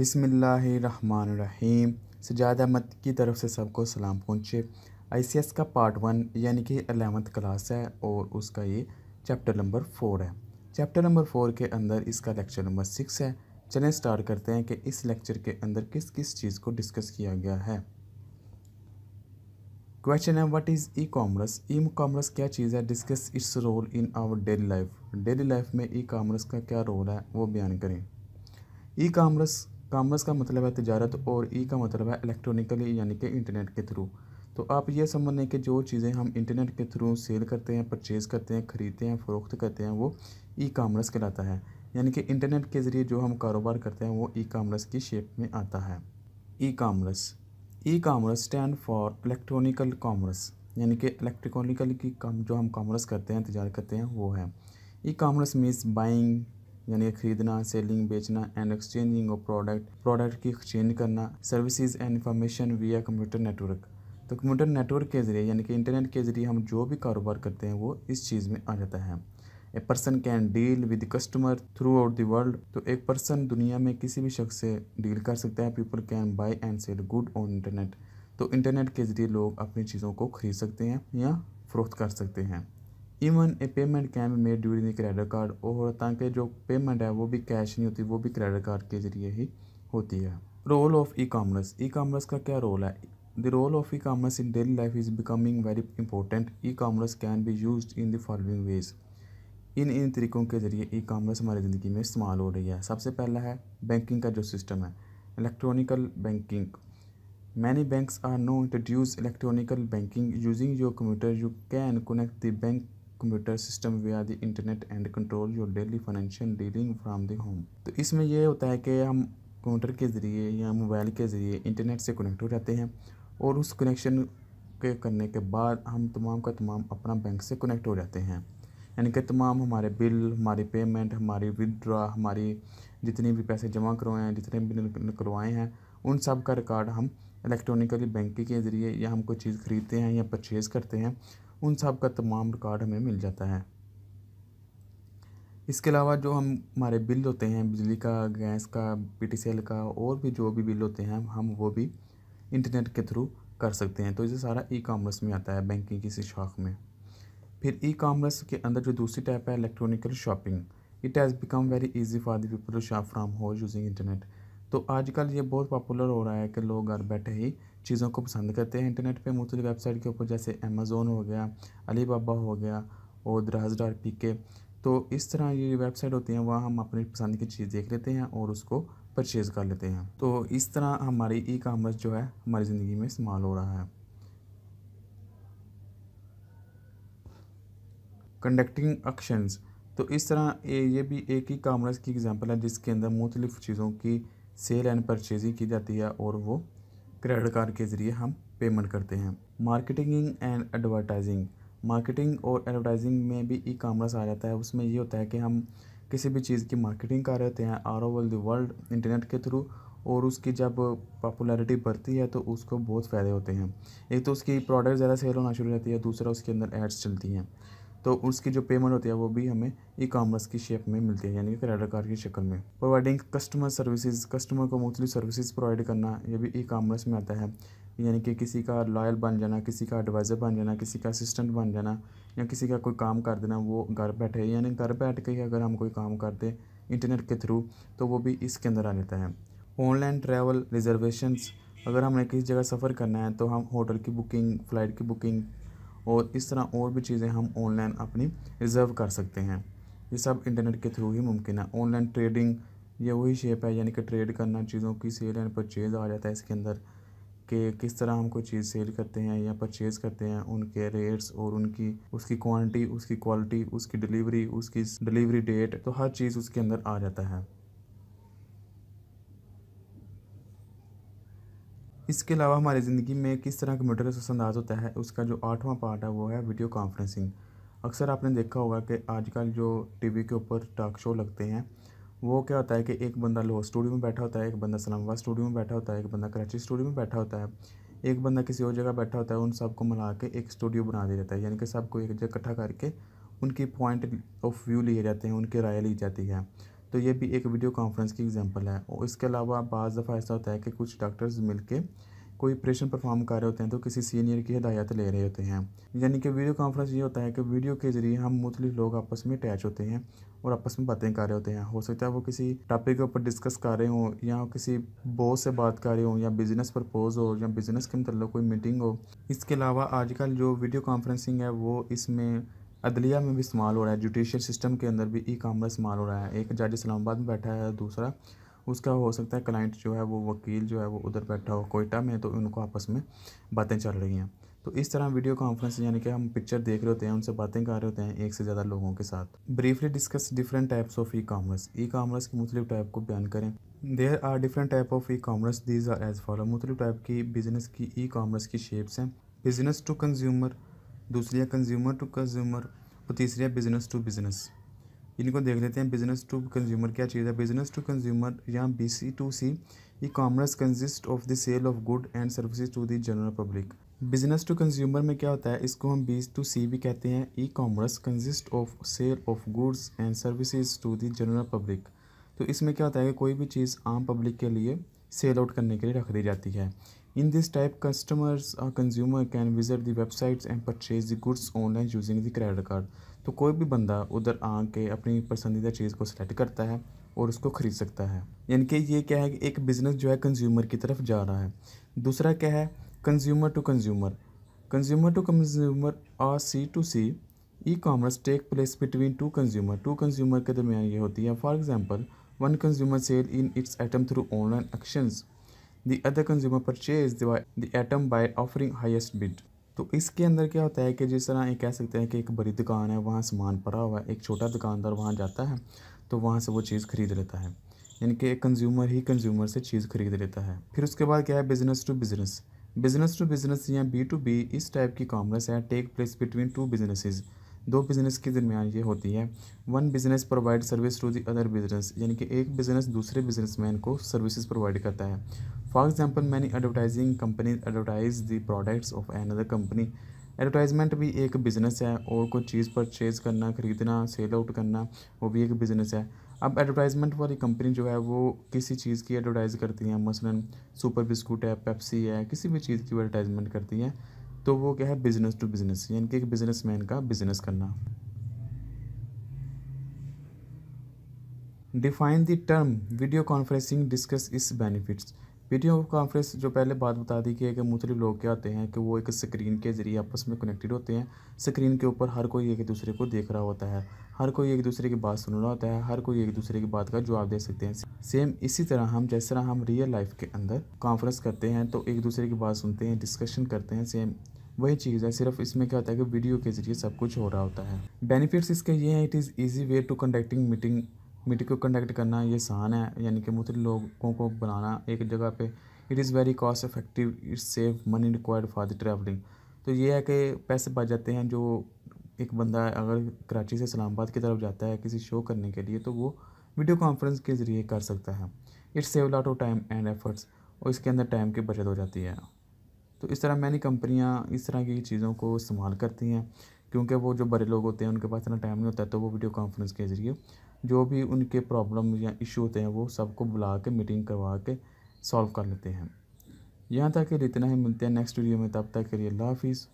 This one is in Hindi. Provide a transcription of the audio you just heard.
बिसमीम सजाद अहमद की तरफ से सबको सलाम पहुँचे एस का पार्ट वन यानी कि अलेवंथ क्लास है और उसका ये चैप्टर नंबर फोर है चैप्टर नंबर फोर के अंदर इसका लेक्चर नंबर सिक्स है चलें स्टार्ट करते हैं कि इस लेक्चर के अंदर किस किस चीज़ को डिस्कस किया गया है क्वेश्चन है what is e commerce e commerce क्या चीज़ है discuss its role in our daily life daily life में ई कॉमर्स का क्या रोल है वो बयान करें ई कॉमर्स कामर्स का मतलब है तजारत और ई का मतलब है इलेक्ट्रॉनिकली यानी कि इंटरनेट के थ्रू तो आप ये समझ लें कि जो चीज़ें हम इंटरनेट के थ्रू सेल करते हैं परचेज़ करते हैं ख़रीदते हैं फ़रोख्त करते हैं वो ई कामर्स कहलाता है यानी कि इंटरनेट के ज़रिए जो हम कारोबार करते हैं वो ई कामर्स की शेप में आता है e commerce e commerce stand for electronical commerce यानी कि इलेक्ट्रॉनिकल की काम जो हम कामर्स करते हैं तजारत करते हैं वो है ई कामर्स मीन्स बाइंग यानी खरीदना सेलिंग बेचना and exchanging of product product की एक्सचेंज करना सर्विसेज एंड इंफॉर्मेशन वी या कंप्यूटर नेटवर्क तो कंप्यूटर नेटवर्क के ज़रिए यानी कि इंटरनेट के ज़रिए हम जो भी कारोबार करते हैं वो इस चीज़ में आ जाता है a person can deal with customer throughout the world तो एक पर्सन दुनिया में किसी भी शख्स से डील कर सकता है people can buy and sell good on internet तो इंटरनेट के ज़रिए लोग अपनी चीज़ों को खरीद सकते हैं या फरोख्त कर सकते हैं even a payment can be made during the credit card और ताकि जो पेमेंट है वो भी कैश नहीं होती वो भी क्रेडिट कार्ड के ज़रिए ही होती है role of e commerce e commerce का क्या रोल है the role of e commerce in daily life is becoming very important e commerce can be use in the following ways इन इन तरीकों के ज़रिए ई कामर्स हमारी ज़िंदगी में इस्तेमाल हो रही है सबसे पहला है बैंकिंग का जो सिस्टम है electronical banking many banks are now introduce electronical banking using your computer you can connect the bank computer system via the internet and control your daily financial dealing from the home तो इसमें यह होता है कि हम कंप्यूटर के ज़रिए या मोबाइल के ज़रिए इंटरनेट से कनेक्ट हो जाते हैं और उस कनेक्शन के करने के बाद हम तमाम का तमाम अपना बैंक से कनेक्ट हो जाते हैं यानी कि तमाम हमारे बिल हमारी पेमेंट हमारी विदड्रा हमारी जितने भी पैसे जमा करवाए हैं जितने भी करवाए हैं उन सब का रिकॉर्ड हम इलेक्ट्रॉनिकली बैंक के ज़रिए या हम कोई चीज़ ख़रीदते हैं या परचेज़ करते हैं उन सब का तमाम रिकॉर्ड हमें मिल जाता है इसके अलावा जो हम हमारे बिल होते हैं बिजली का गैस का पी का और भी जो भी बिल होते हैं हम वो भी इंटरनेट के थ्रू कर सकते हैं तो इसे सारा ई कामर्स में आता है बैंकिंग की इसी शाख में फिर ई कामर्स के अंदर जो दूसरी टाइप है electronical shopping it has become very easy for the people to shop from home using internet तो आजकल ये बहुत पॉपुलर हो रहा है कि लोग घर बैठे ही चीज़ों को पसंद करते हैं इंटरनेट पे मुख्त वेबसाइट के ऊपर जैसे अमेज़ोन हो गया अली बाबा हो गया और दराज डार पी के तो इस तरह ये वेबसाइट होती हैं वहाँ हम अपनी पसंद की चीज़ देख लेते हैं और उसको परचेज़ कर लेते हैं तो इस तरह हमारी ई कामर्स जो है हमारी ज़िंदगी में इस्तेमाल हो रहा है कंडक्टिंग एक्शंस तो इस तरह ये भी एक ही कामर्स की एग्जांपल है जिसके अंदर मुख्तलिफ़ चीज़ों की सेल एंड परचेजिंग की जाती है और वो क्रेडिट कार्ड के ज़रिए हम पेमेंट करते हैं मार्केटिंग एंड एडवर्टाइजिंग मार्केटिंग और एडवर्टाइजिंग में भी ई कामर्स आ जाता है उसमें ये होता है कि हम किसी भी चीज़ की मार्केटिंग कर रहे हैं all over the world internet के थ्रू और उसकी जब पॉपुलैरिटी बढ़ती है तो उसको बहुत फ़ायदे होते हैं एक तो उसकी प्रोडक्ट ज़्यादा सेल होना शुरू रहती है दूसरा उसके अंदर एड्स चलती हैं तो उसकी जो पेमेंट होती है वो भी हमें ई कामर्स की शेप में मिलती है यानी कि क्रेडिट कार्ड की शक्ल में प्रोवाइडिंग कस्टमर सर्विसेज कस्टमर को मुख्तलि सर्विसेज प्रोवाइड करना ये भी ई कामर्स में आता है यानी कि किसी का लॉयल बन जाना किसी का एडवाइज़र बन जाना किसी का असिस्टेंट बन जाना या किसी का कोई काम कर देना वो घर बैठे यानी घर बैठ के ही अगर हम कोई काम करते इंटरनेट के थ्रू तो वो भी इसके अंदर आ जाता है ऑनलाइन ट्रैवल रिजर्वेशंस अगर हमने किसी जगह सफ़र करना है तो हम होटल की बुकिंग फ़्लाइट की बुकिंग और इस तरह और भी चीज़ें हम ऑनलाइन अपनी रिज़र्व कर सकते हैं ये सब इंटरनेट के थ्रू ही मुमकिन है ऑनलाइन ट्रेडिंग ये वही शेप है यानी कि ट्रेड करना चीज़ों की सेल एंड परचेज़ आ जाता है इसके अंदर कि किस तरह हम कोई चीज़ सेल करते हैं या परचेज़ करते हैं उनके रेट्स और उनकी उसकी क्वांटिटी उसकी क्वालिटी उसकी डिलीवरी उसकी डिलीवरी डेट तो हर चीज़ उसके अंदर आ जाता है इसके अलावा हमारी ज़िंदगी में किस तरह कंप्यूटर का असरअंदाज होता है उसका जो आठवां पार्ट है वो है वीडियो कॉन्फ्रेंसिंग अक्सर आपने देखा होगा कि आजकल जो टीवी के ऊपर टॉक शो लगते हैं वो क्या होता है कि एक बंदा लोहर स्टूडियो में बैठा होता है एक बंदा सलामाबाद स्टूडियो में बैठा होता है एक बंदा कराची स्टूडियो में बैठा होता है एक बंदा किसी और जगह बैठा होता है उन सबको मिला के एक स्टूडियो बना दिया जाता है यानी कि सबको एक जगह इकट्ठा करके उनकी पॉइंट ऑफ व्यू लिए जाते हैं उनकी राय ली जाती है तो ये भी एक वीडियो कॉन्फ्रेंस की एग्जांपल है और इसके अलावा बज़ दफ़ा ऐसा होता है कि कुछ डॉक्टर्स मिलके कोई ऑपरेशन परफॉर्म कर रहे होते हैं तो किसी सीनियर की हदायत ले रहे होते हैं यानी कि वीडियो कॉन्फ्रेंस ये होता है कि वीडियो के ज़रिए हम मुख्तलिफ लोग आपस में अटैच होते हैं और आपस में बातें कर रहे होते हैं हो सकता है वो किसी टॉपिक के ऊपर डिस्कस कर रहे हों या किसी बॉस से बात कर रहे हों या बिज़नेस प्रपोज हो या बिज़नेस के मतलब कोई मीटिंग हो इसके अलावा आजकल जो वीडियो कॉन्फ्रेंसिंग है वो इसमें अदलिया में भी इस्तेमाल हो रहा है जुडिशियल सिस्टम के अंदर भी ई कामर्स इस्तेमाल हो रहा है एक जज इस्लामाबाद में बैठा है दूसरा उसका हो सकता है क्लाइंट जो है वो वकील जो है वो उधर बैठा हो कोयटा में तो उनको आपस में बातें चल रही हैं तो इस तरह वीडियो कॉन्फ्रेंस यानी कि हम पिक्चर देख रहे होते हैं उनसे बातें कर रहे होते हैं एक से ज़्यादा लोगों के साथ briefly discuss different types of e commerce e commerce के मुख्तु टाइप को बयान करें there are different type of e commerce these are as follow मुख्तु टाइप की बिजनेस की ई कामर्स की शेप्स हैं बिजनेस टू कंज्यूमर दूसरी है कंज्यूमर टू कंज्यूमर और तीसरी है बिज़नेस टू बिज़नेस इनको देख लेते हैं बिज़नेस टू कंज्यूमर क्या चीज़ है बिज़नेस टू कंज्यूमर या B C to C e commerce consist of the sale of good and services to the general public business to consumer में क्या होता है इसको हम बी टू सी भी कहते हैं e commerce consist of sale of goods and services to the general public तो इसमें क्या होता है कि कोई भी चीज़ आम पब्लिक के लिए सेल आउट करने के लिए रख दी जाती है In this type, customers or uh, consumer can visit the websites and purchase the goods online using the credit card. तो कोई भी बंदा उधर आके अपनी पसंदीदा चीज़ को सेलेक्ट करता है और उसको ख़रीद सकता है यानी कि ये क्या है कि एक बिज़नेस जो है कंज्यूमर की तरफ जा रहा है दूसरा क्या है consumer to consumer consumer to consumer और C to C e commerce take place between two consumer to consumer के दरमियान ये होती है for example one consumer sell in its item through online auctions the other consumer purchase the item by offering highest bid तो इसके अंदर क्या होता है कि जिस तरह ये कह सकते हैं कि एक बड़ी दुकान है वहाँ सामान पड़ा हुआ है एक छोटा दुकानदार वहाँ जाता है तो वहाँ से वो चीज़ खरीद लेता है यानी कि एक कंज्यूमर ही कंज्यूमर से चीज़ खरीद लेता है फिर उसके बाद क्या है business to business business to business या बी टू बी इस टाइप की कॉमर्स है take place between two business दो बिज़नेस के दरमियान ये होती है one business provide service to the other business यानी कि एक बिज़नेस दूसरे बिजनेसमैन को सर्विसेज प्रोवाइड करता है example many many advertising companies advertise products of an other company advertisement भी एक बिज़नेस है और कोई चीज़ परचेज़ करना ख़रीदना सेल आउट करना वो भी एक बिज़नेस है अब एडवर्टाइजमेंट वाली कंपनी जो है वो किसी चीज़ की एडवर्टाइज़ करती है मसलन सुपर बिस्कुट है पेप्सी है किसी भी चीज़ की एडवर्टाइजमेंट करती है तो वो क्या है बिज़नेस टू बिज़नेस यानी कि एक बिज़नेस मैन का बिज़नेस करना define the term video conferencing discuss its benefits video conference जो पहले बात बता दी कि अगर मुख्तलिफ लोग क्या होते हैं कि वो एक स्क्रीन के ज़रिए आपस में कनेक्टेड होते हैं स्क्रीन के ऊपर हर कोई एक दूसरे को देख रहा होता है हर कोई एक दूसरे की बात सुन रहा होता है हर कोई एक दूसरे की बात का जवाब दे सकते हैं सेम इसी तरह हम जिस तरह हम रियल लाइफ के अंदर कॉन्फ्रेंस करते हैं तो एक दूसरे की बात सुनते हैं डिस्कशन करते हैं सेम वही चीज़ है सिर्फ इसमें क्या होता है कि वीडियो के ज़रिए सब कुछ हो रहा होता है बेनिफिट्स इसके ये हैं it is easy way to conducting meeting meeting को कंडक्ट करना ये आसान है यानी कि मुख्य लोगों को बनाना एक जगह पे it is very cost effective it's save money required for the travelling तो ये है कि पैसे बच जाते हैं जो एक बंदा अगर कराची से इस्लामाबाद की तरफ जाता है किसी शो करने के लिए तो वो वीडियो कॉन्फ्रेंस के ज़रिए कर सकता है it's save lot of time and efforts और इसके अंदर टाइम की बचत हो जाती है तो इस तरह मैनी कंपनियाँ इस तरह की चीज़ों को इस्तेमाल करती हैं क्योंकि वो जो बड़े लोग होते हैं उनके पास इतना टाइम नहीं होता तो वो वीडियो कॉन्फ्रेंस के ज़रिए जो भी उनके प्रॉब्लम या इशू होते हैं वो सबको बुला के मीटिंग करवा के सॉल्व कर लेते हैं यहाँ तक के लिए इतना ही मिलते हैं नेक्स्ट वीडियो में तब तक के लिए अल्लाह हाफिज़